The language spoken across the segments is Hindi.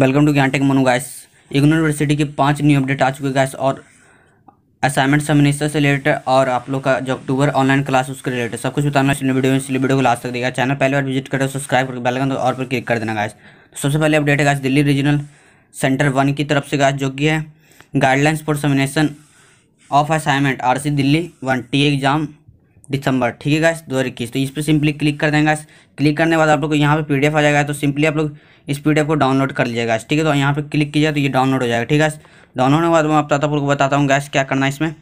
welcome to Gyantech Manu Monu guys IGNOU university के पांच न्यू अपडेट आ चुके हैं गैस और असाइनमेंट सबमिशन से रिलेटेड और आप लोग का जो अक्टूबर ऑनलाइन क्लास उसके रिलेटेड सब कुछ बताना है वीडियो में इसलिए वीडियो को लास्ट तक देगा चैनल पहले बार विजिट करो सब्सक्राइब करके बेलकन तो और पर क्लिक कर देना गैस तो सबसे पहले अपडेट है guys Delhi regional centre one की तरफ से गैस जो कि है guidelines for submission of assignment R Delhi one TEE exam December ठीक है गाइस दो तो इस पर सिंपली क्लिक कर देंगे गाइस क्लिक करने के बाद आप लोग को यहाँ पे पीडीएफ आ जाएगा तो सिंपली आप लोग इस पीडीएफ को डाउनलोड कर लीजिएगा ठीक है तो यहाँ पे क्लिक कीजिए तो ये डाउनलोड हो जाएगा ठीक है डाउनलोड होने के बाद मैं आपको बताता हूँ गैस क्या करना है इसमें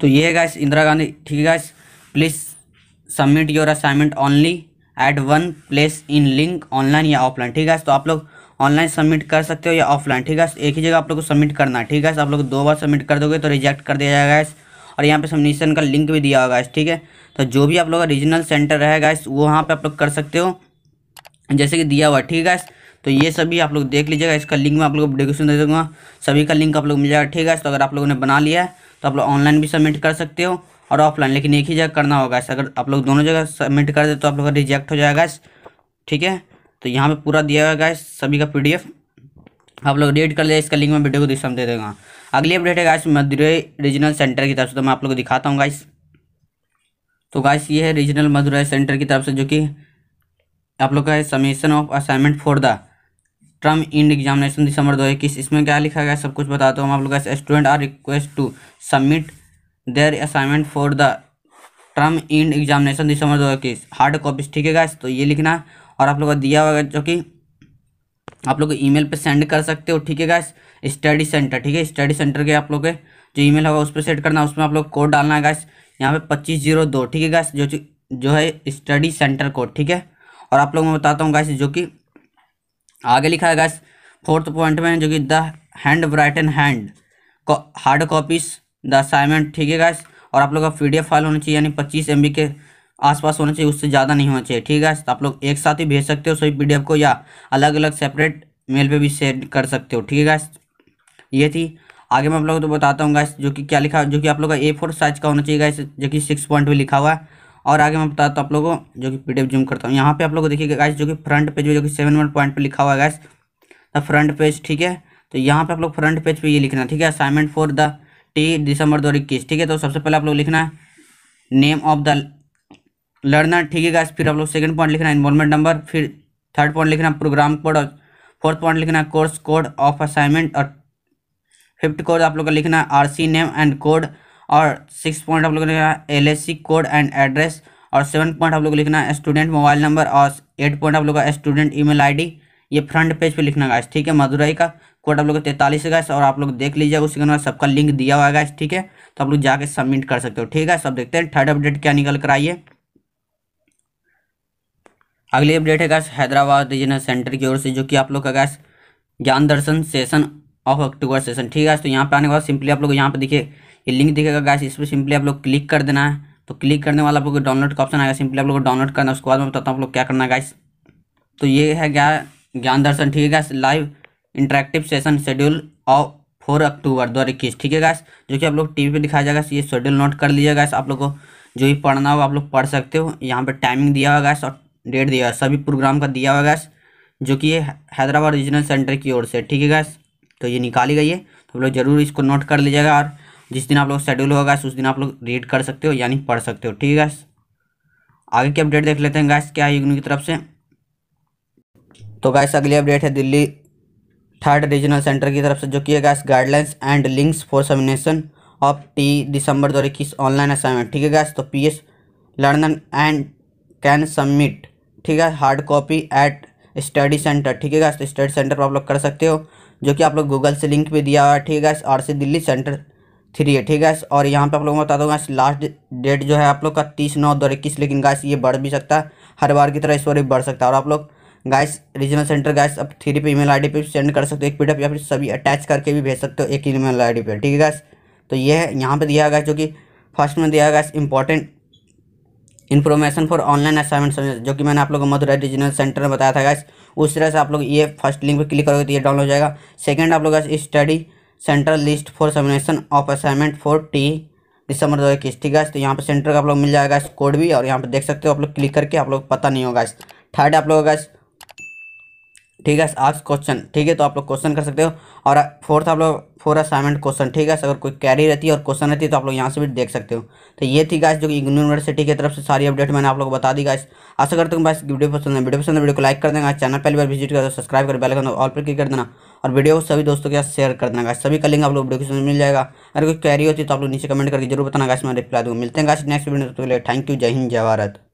तो ये है गैस इंदिरा गांधी ठीक है guys please submit your assignment only at one place in link online या ऑफलाइन ठीक है तो आप लोग ऑनलाइन सबमिट कर सकते हो या ऑफलाइन ठीक है एक ही जगह आप लोग को सबमिट करना है ठीक है आप लोग दो बार सबमिट कर दोगे तो रिजेक्ट कर दिया जाएगा और यहाँ पे सबमिशन का लिंक भी दिया होगा ठीक है तो जो भी आप लोग का रीजनल सेंटर है गैस वो वहाँ पर आप लोग कर सकते हो जैसे कि दिया हुआ ठीक है तो ये सभी आप लोग देख लीजिएगा इसका लिंक मैं आप लोग को डिस्क्रिप्शन दे दूँगा सभी का लिंक आप लोग मिल जाएगा ठीक है तो अगर आप लोगों ने बना लिया है तो आप लोग ऑनलाइन भी सबमिट कर सकते हो और ऑफलाइन लेकिन एक ही जगह करना होगा अगर आप लोग दोनों जगह सबमिट कर दे तो आप लोग का रिजेक्ट हो जाएगा ठीक है तो यहाँ पे पूरा दिया हुआ है सभी का पीडीएफ आप लोग रीड कर ले इसका लिंक मैं वीडियो को दिशा दे देगा अगली अपडेट है गाइस मदुरई रीजनल सेंटर की तरफ से तो मैं आप लोग को दिखाता हूँ गाइस तो गाइस ये है रीजनल मदुरई सेंटर की तरफ से जो कि आप लोग का है submission of assignment for the term end examination December दो इक्कीस इसमें क्या लिखा गया सब कुछ बताता हूँ आप लोग student are request to submit their assignment for the term end examination December दो इक्कीस हार्ड कॉपीज ठीक है गाइस तो ये लिखना और आप लोग का दिया हुआ जो कि आप लोग ईमेल पे सेंड कर सकते हो ठीक है गैस स्टडी सेंटर ठीक है स्टडी सेंटर के आप लोग के जो ईमेल होगा उस पर सेट करना है उसमें आप लोग कोड डालना है गैस यहाँ पे पच्चीस जीरो दो ठीक है गैस जो जो है स्टडी सेंटर कोड ठीक है और आप लोग मैं बताता हूँ गैस जो कि आगे लिखा है गैस फोर्थ पॉइंट में जो कि the hand write and hand hard copies the assignment ठीक है गैस और आप लोग का पी फाइल होनी चाहिए यानी पच्चीस एम के आसपास होना चाहिए उससे ज़्यादा नहीं होना चाहिए ठीक है आप लोग एक साथ ही भेज सकते हो सभी पी को या अलग अलग सेपरेट मेल पे भी सेंड कर सकते हो ठीक है ये थी आगे मैं आप लोगों को तो बताता हूँ गैस जो कि क्या लिखा जो कि आप लोग का ए फोर साइज का होना चाहिए गैस जो कि सिक्स पॉइंट भी लिखा हुआ है और आगे मैं बताता हूँ आप लोगों को जो कि पी जूम करता हूँ यहाँ पे आप लोगों को देखिएगा गैस जो कि फ्रंट पेज जो कि सेवन वन पॉइंट पर लिखा हुआ है गैस द फ्रंट पेज ठीक है तो यहाँ पे आप लोग फ्रंट पेज पर ये लिखना ठीक है assignment for the TEE December दो ठीक है तो सबसे पहले आप लोग लिखना है नेम ऑफ द लड़ना ठीक है गाइस फिर आप लोग सेकंड पॉइंट लिखना इन्वॉलमेंट नंबर फिर थर्ड पॉइंट लिखना प्रोग्राम कोड और फोर्थ पॉइंट लिखना कोर्स कोड ऑफ असाइनमेंट और फिफ्थ कोड आप लोग का लिखना R C name and code और सिक्स पॉइंट आप लोग लिखना L S C code and address और सेवन पॉइंट आप लोग लिखना स्टूडेंट मोबाइल नंबर और एट पॉइंट आप लोग का स्टूडेंट आई डी ये फ्रंट पेज पर लिखना गाइस ठीक है मदुरई का कोड आप लोग तैंतालीस है गाइस और आप लोग देख लीजिएगा उसके अंदर सबका लिंक दिया हुआ है गाइस ठीक है तो आप लोग जाके सबमिट कर सकते हो ठीक है सब देखते हैं थर्ड अपडेट क्या निकल कर आइए अगली अपडेट है गैस हैदराबाद रीजनल सेंटर की ओर से जो कि आप लोग का guys Gyan Darshan session of October session ठीक है तो यहाँ पे आने के बाद सिंपली आप लोग यहाँ पे देखिए ये लिंक दिखेगा गैस इस पर सिंपली आप लोग क्लिक कर देना है तो क्लिक करने वाला आप लोग को डाउनलोड का ऑप्शन आएगा सिंपली आप लोग डाउनलोड करना उसके बाद में बताता हूँ आप लोग क्या करना है गैस तो ये है क्या ज्ञान दर्शन ठीक है guys live interactive session schedule of four October दो इक्कीस ठीक है गैस जो कि आप लोग टी वी दिखाया जाएगा ये शेड्यूल नोट कर लीजिएगा गैस आप लोग को जो भी पढ़ना हो आप लोग पढ़ सकते हो यहाँ पर टाइमिंग दिया हुआ गैस और डेट दिया है सभी प्रोग्राम का दिया हुआ गैस जो कि है हैदराबाद रीजनल सेंटर की ओर से ठीक है गैस तो ये निकाली गई है तो आप लोग जरूर इसको नोट कर लीजिएगा और जिस दिन आप लोग शेड्यूल होगा उस दिन आप लोग रीड कर सकते हो यानी पढ़ सकते हो ठीक है गैस आगे की अपडेट देख लेते हैं गैस क्या है यूगनू की तरफ से तो गैस अगली अपडेट है दिल्ली थर्ड रीजनल सेंटर की तरफ से जो किया guys guidelines and links for submission of TEE December दो हज़ार इक्कीस ऑनलाइन असाइनमेंट ठीक है गैस तो P S and can submit ठीक है hard copy at study centre ठीक है गैस तो स्टडी सेंटर पर आप लोग कर सकते हो जो कि आप लोग गूगल से लिंक भी दिया हुआ है ठीक है guys R C Delhi centre three है ठीक है और यहाँ पे आप लोगों को बता दूंगा लास्ट डेट जो है आप लोग का तीस नौ दो इक्कीस लेकिन गैस ये बढ़ भी सकता है हर बार की तरह इस बार भी बढ़ सकता है और आप लोग गैस रीजनल सेंटर गैस अब थ्री पे ईमेल आईडी पे सेंड कर सकते हो एक पी या फिर सभी अटैच करके भी भेज सकते हो एक ईमेल आईडी पे ठीक है गैस तो ये है यहाँ पे दिया गया जो कि फर्स्ट में दिया गया important information for online assignment जो कि मैंने आप लोगों को मधुरा रीजनल सेंटर में बताया था गाइस उस तरह से आप लोग ये फर्स्ट लिंक पर क्लिक करोगे तो ये डाउनलोड हो जाएगा सेकेंड आप लोग study centre list for submission of assignment for TEE December दो इक्कीस ठीक है तो यहाँ पर सेंटर का आप लोग मिल जाएगा कोड भी और यहाँ पर देख सकते हो आप लोग क्लिक करके आप लोग पता नहीं होगा थर्ड आप लोगों का ठीक है आज क्वेश्चन ठीक है तो आप लोग क्वेश्चन कर सकते हो और फोर्थ आप लोग फोर असाइनमेंट क्वेश्चन ठीक है अगर कोई कैरी रहती है और क्वेश्चन रहती है तो आप लोग यहाँ से भी देख सकते हो तो ये थी गाइस जो कि यूनिवर्सिटी की तरफ से सारी अपडेट मैंने आप लोग बता दी गाइस आशा करते हो बस वीडियो पसंद है वीडियो पसंद वीडियो को लाइक कर देना चैनल पहली बार विजिट तो कर दो सब्सक्राइब कर बैलकन ऑल पर क्लिक कर देना और वीडियो को सभी दोस्तों के साथ शेयर कर देना गाइस सभी कलिंग आप लोग वीडियो के मिल जाएगा अगर कोई कैरी होती है तो आप लोग नीचे कमेंट करके जरूर बताना गाइस मैं रिप्लाई दूँगा मिलते हैं गाइस नेक्स्ट वीडियो तो थैंक यू जय हिंद जय भारत